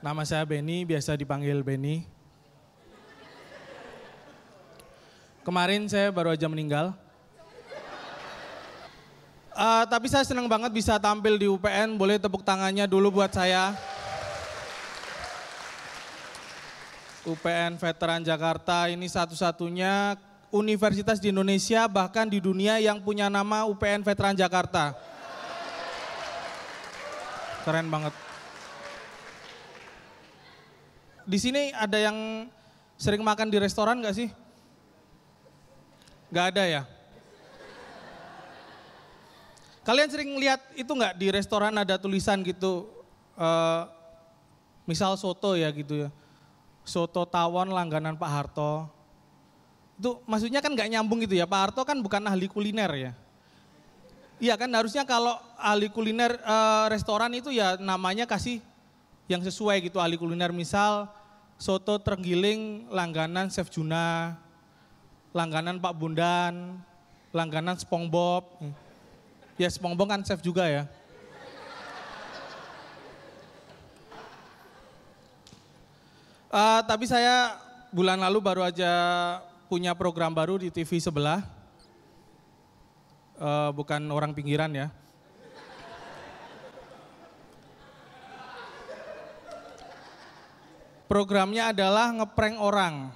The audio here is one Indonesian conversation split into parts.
Nama saya Benny, biasa dipanggil Benny. Kemarin saya baru aja meninggal. Uh, tapi saya senang banget bisa tampil di UPN. Boleh tepuk tangannya dulu buat saya. UPN Veteran Jakarta ini satu-satunya universitas di Indonesia bahkan di dunia yang punya nama UPN Veteran Jakarta. Keren banget. Di sini ada yang sering makan di restoran nggak sih? Gak ada ya? Kalian sering lihat itu nggak di restoran ada tulisan gitu, uh, misal soto ya gitu ya, soto tawon langganan Pak Harto. Itu maksudnya kan nggak nyambung gitu ya, Pak Harto kan bukan ahli kuliner ya. Iya kan harusnya kalau ahli kuliner uh, restoran itu ya namanya kasih yang sesuai gitu ahli kuliner misal soto terenggiling langganan Chef Juna, langganan Pak Bundan, langganan SpongeBob. Ya SpongeBob kan chef juga ya. Uh, tapi saya bulan lalu baru aja punya program baru di TV sebelah. Uh, bukan orang pinggiran ya. programnya adalah ngeprank orang.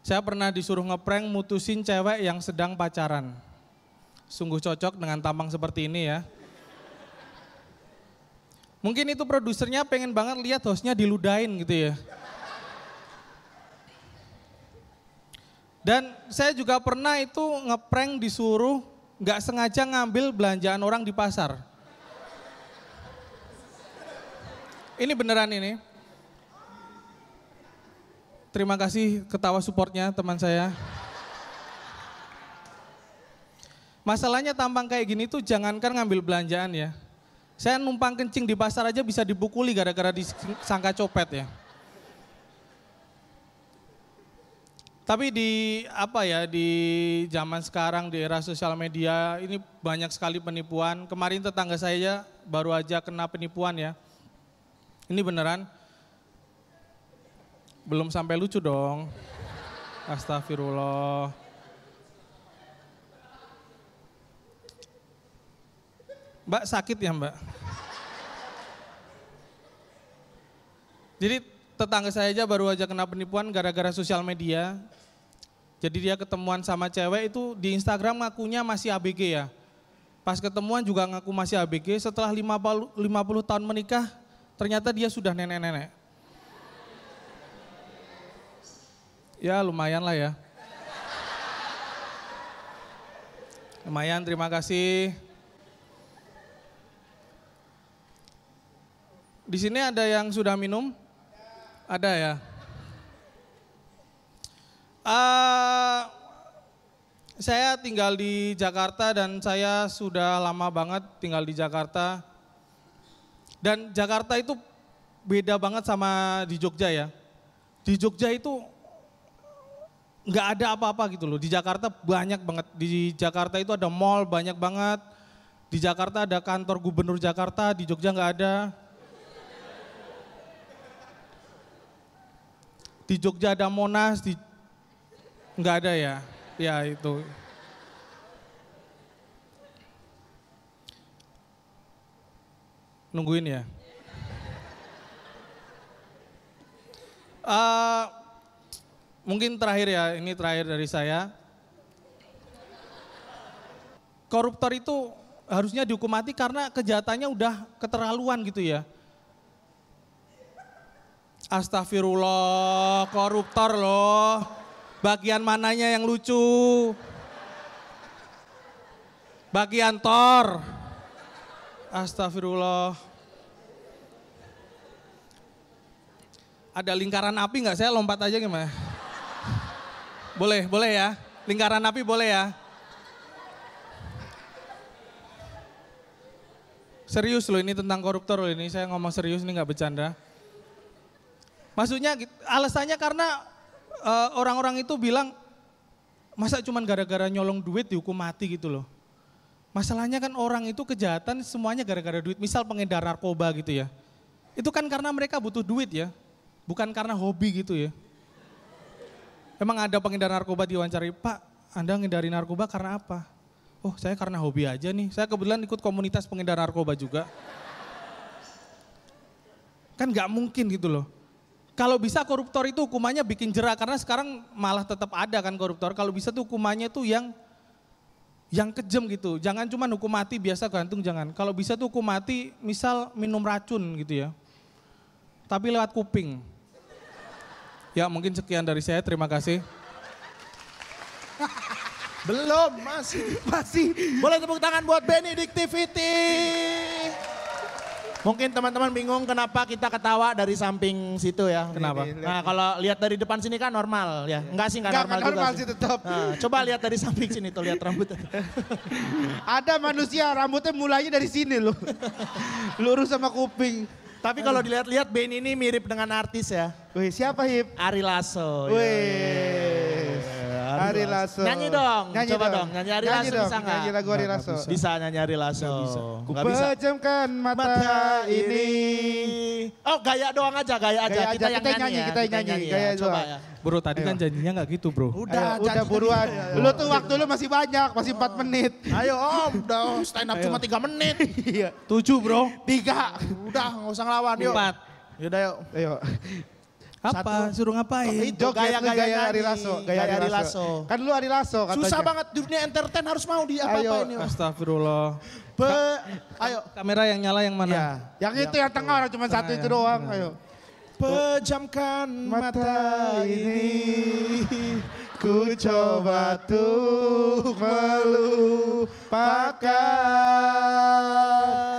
Saya pernah disuruh ngeprank mutusin cewek yang sedang pacaran. Sungguh cocok dengan tampang seperti ini ya. Mungkin itu produsernya pengen banget lihat hostnya diludain gitu ya. Dan saya juga pernah itu ngeprank disuruh nggak sengaja ngambil belanjaan orang di pasar. Ini beneran ini. Terima kasih ketawa supportnya teman saya. Masalahnya tampang kayak gini tuh jangankan ngambil belanjaan ya. Saya numpang kencing di pasar aja bisa dibukuli gara-gara disangka copet ya. Tapi di apa ya di zaman sekarang di era sosial media ini banyak sekali penipuan. Kemarin tetangga saya baru aja kena penipuan ya. Ini beneran belum sampai lucu dong. Astagfirullah. Mbak sakit ya mbak? Jadi tetangga saya aja baru aja kena penipuan gara-gara sosial media. Jadi dia ketemuan sama cewek itu di Instagram ngakunya masih ABG ya. Pas ketemuan juga ngaku masih ABG, setelah 50, 50 tahun menikah ternyata dia sudah nenek-nenek. Ya lumayan lah ya. Lumayan, terima kasih. Di sini ada yang sudah minum? Ada ya. Uh, saya tinggal di Jakarta dan saya sudah lama banget tinggal di Jakarta. Dan Jakarta itu beda banget sama di Jogja ya. Di Jogja itu nggak ada apa-apa gitu loh. Di Jakarta banyak banget. Di Jakarta itu ada mall banyak banget. Di Jakarta ada kantor gubernur Jakarta, di Jogja nggak ada. Di Jogja ada Monas, di nggak ada ya. Ya itu. Nungguin ya. Uh, mungkin terakhir ya, ini terakhir dari saya. Koruptor itu harusnya dihukum mati karena kejahatannya udah keterlaluan gitu ya. Astagfirullah, koruptor loh. Bagian mananya yang lucu? Bagian tor. Astagfirullah. Ada lingkaran api nggak? Saya lompat aja gimana? Boleh, boleh ya. Lingkaran api boleh ya. Serius loh ini tentang koruptor loh ini. Saya ngomong serius ini nggak bercanda. Maksudnya alasannya karena eh, orang-orang uh, itu bilang masa cuma gara-gara nyolong duit dihukum mati gitu loh. Masalahnya kan orang itu kejahatan semuanya gara-gara duit. Misal pengedar narkoba gitu ya. Itu kan karena mereka butuh duit ya. Bukan karena hobi gitu ya. Emang ada pengedar narkoba diwawancari, Pak, Anda ngedari narkoba karena apa? Oh, saya karena hobi aja nih. Saya kebetulan ikut komunitas pengedar narkoba juga. Kan gak mungkin gitu loh. Kalau bisa koruptor itu hukumannya bikin jerah karena sekarang malah tetap ada kan koruptor. Kalau bisa tuh hukumannya tuh yang yang kejam gitu. Jangan cuma hukum mati biasa gantung jangan. Kalau bisa tuh hukum mati misal minum racun gitu ya. Tapi lewat kuping. Ya mungkin sekian dari saya, terima kasih. Belum, masih. Masih. Boleh tepuk tangan buat Benedictivity. Mungkin teman-teman bingung kenapa kita ketawa dari samping situ ya. Kenapa? nah, kalau lihat dari depan sini kan normal ya. Iya. Enggak sih, enggak, enggak normal, normal juga sih. tetap. Nah, coba lihat dari samping sini tuh, lihat rambutnya. Ada manusia rambutnya mulainya dari sini loh. Lurus sama kuping. Tapi kalau dilihat-lihat Ben ini mirip dengan artis ya. Wih, siapa Hip? Ari Lasso. Wih. Ari Lasso. Nyanyi dong, nyanyi coba dong. dong. Nyanyi Ari Lasso dong. bisa nggak? Nyanyi lagu Ari Lasso. Bisa bisa nyanyi Ari Lasso. Nggak bisa. bisa. Pejamkan mata, mata ini. Oh gaya doang aja, gaya aja. Gaya kita aja. yang kita nyanyi, ya. kita yang nyanyi. Kita nyanyi. Ya. Gaya coba ya. Bro tadi Ayo. kan janjinya nggak gitu bro. Udah, Ayo, udah buruan. ya. Lu tuh waktu lu masih banyak, masih oh. 4 menit. Ayo om, udah stand up Ayo. cuma 3 menit. Iya. 7 bro. 3. Udah nggak usah ngelawan yuk. 4. Yaudah yuk. Ayo. Apa? suruh ngapain? Itu gaya-gaya Ari Lasso. Gaya, gaya Ari Lasso. Kan lu Ari Lasso katanya. Susah banget dunia entertain harus mau di apa-apa ini. Astagfirullah. Be, ayo. Kamera yang nyala yang mana? Ya. Yang, yang itu yang tengah orang cuma satu itu doang. Iya. Ayo. Pejamkan mata ini, ku coba tuh melupakan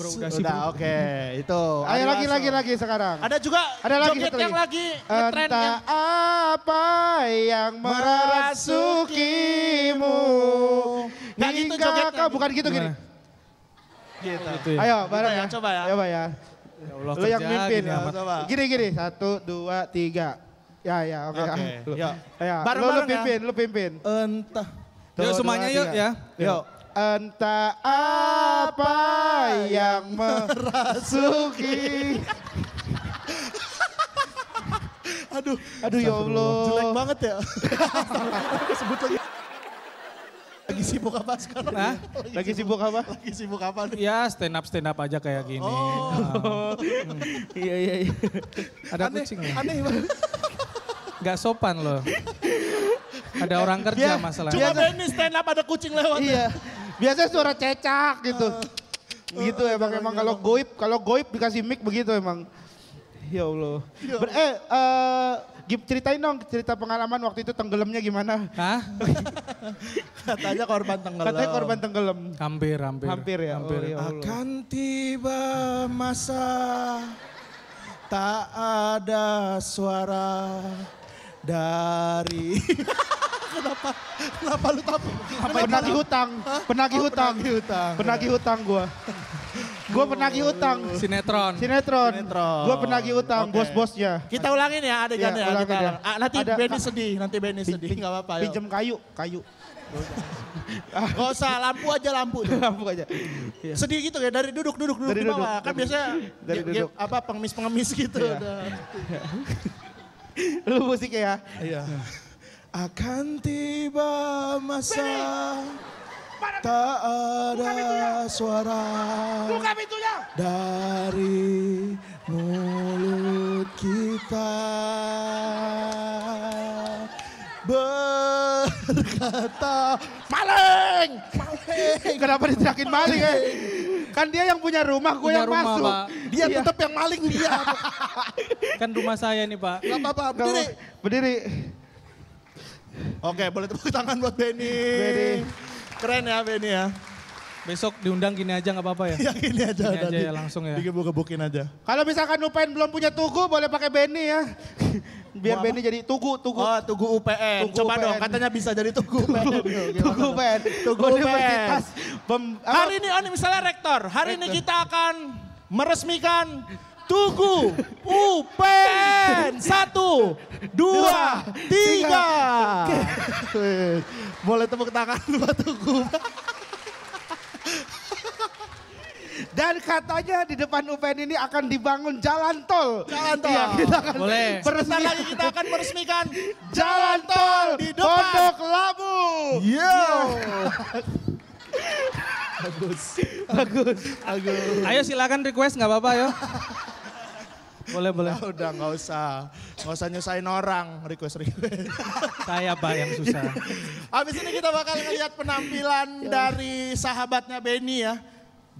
bro, udah oke. Okay. Itu. Ayo lagi, lagi, lagi sekarang. Ada juga ada lagi, joget yang lagi ngetren Entah yang... apa yang merasukimu. Gak gitu jogetnya. bukan gitu gini. Nah. Gitu. gitu ya. Ayo, bareng ya, ya. Coba ya. Coba ya. Ya Allah, yang mimpin. Gini, ya, gini, gini. Satu, dua, tiga. Ya, ya, oke. Okay. Okay. Ya. Bareng, ya, ya. lu, lu pimpin, lo lu pimpin. Entah. Yuk semuanya yuk ya. Yuk. Entah apa yang merasuki. Aduh, aduh ya Allah. Jelek banget ya. Sebut lagi. Lagi sibuk apa sekarang? Nah, lagi, lagi sibuk, sibuk apa? Lagi sibuk apa nih? Ya stand up stand up aja kayak gini. Oh. Hmm. iya iya iya. Ada aneh, kucing. Ya? Aneh banget. Gak sopan loh. Ada orang kerja masalahnya. Cuma Benny stand up ada kucing lewat. Iya. Biasanya suara cecak gitu. Oh. gitu oh, emang iya, emang iya, kalau iya. goib kalau goib dikasih mic begitu emang. Ya Allah. Ya Ber eh uh, ceritain dong cerita pengalaman waktu itu tenggelamnya gimana? Hah? Katanya korban tenggelam. Katanya korban tenggelam. Hampir, hampir. Hampir ya. Hampir. Oh, ya Allah. Akan tiba masa tak ada suara dari kenapa? Kenapa lu tahu Penagih hutang. Penagih oh, hutang. Penagih hutang. Penagih hutang gua. Gue penagih utang. Sinetron. Sinetron. Sinetron. Gue penagih utang, okay. bos-bosnya. Kita ulangin ya ada Iya, ulangin ya. Ah, nanti Ada, Benny sedih, nanti Benny sedih. Enggak apa-apa. Pinjem kayu, kayu. Gak usah, lampu aja lampu. lampu aja. Iya. Sedih gitu ya, dari duduk, duduk, duduk di bawah. kan biasanya dari ya, ya, duduk. apa pengemis-pengemis gitu. Iya. Nah. Lu musik ya? Iya. Akan tiba masa tak ada suara Buka pintunya. dari mulut kita berkata maling, maling. Kenapa diteriakin maling? Eh? Kan dia yang punya rumah, gue yang rumah, masuk. Pak. Dia iya. tetap yang maling dia. kan rumah saya nih pak. Gak apa-apa, berdiri. Berdiri. Oke, boleh tepuk tangan buat Benny. Keren ya Benny ya. Besok diundang gini aja nggak apa-apa ya? ya gini aja. Gini aja ya langsung ya. buka bukin aja. Kalau misalkan Upen belum punya tugu boleh pakai Benny ya. Biar Benny jadi tugu, tugu. Oh, tugu UPN. Tugu Coba UPN. dong, katanya bisa jadi tugu UPN. tugu, tugu UPN. Tugu Universitas. hari ini, oh, misalnya rektor, hari rektor. ini kita akan meresmikan Tugu UPN satu dua tiga. Boleh tepuk tangan buat Tugu. Dan katanya di depan UPN ini akan dibangun jalan tol. Jalan iya, tol. Ya, kita akan Boleh. Peresmikan. lagi kita akan meresmikan jalan, tol di depan. Pondok Labu. Yo. Bagus. Bagus. Bagus. Ayo silakan request nggak apa-apa yo. Boleh, boleh. nah, udah nggak usah. Nggak usah nyusahin orang, request request. Saya Pak yang susah. Habis ini kita bakal ngeliat penampilan ya. dari sahabatnya Benny ya.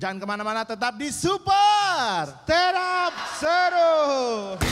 Jangan kemana-mana, tetap di Super Terap Seru.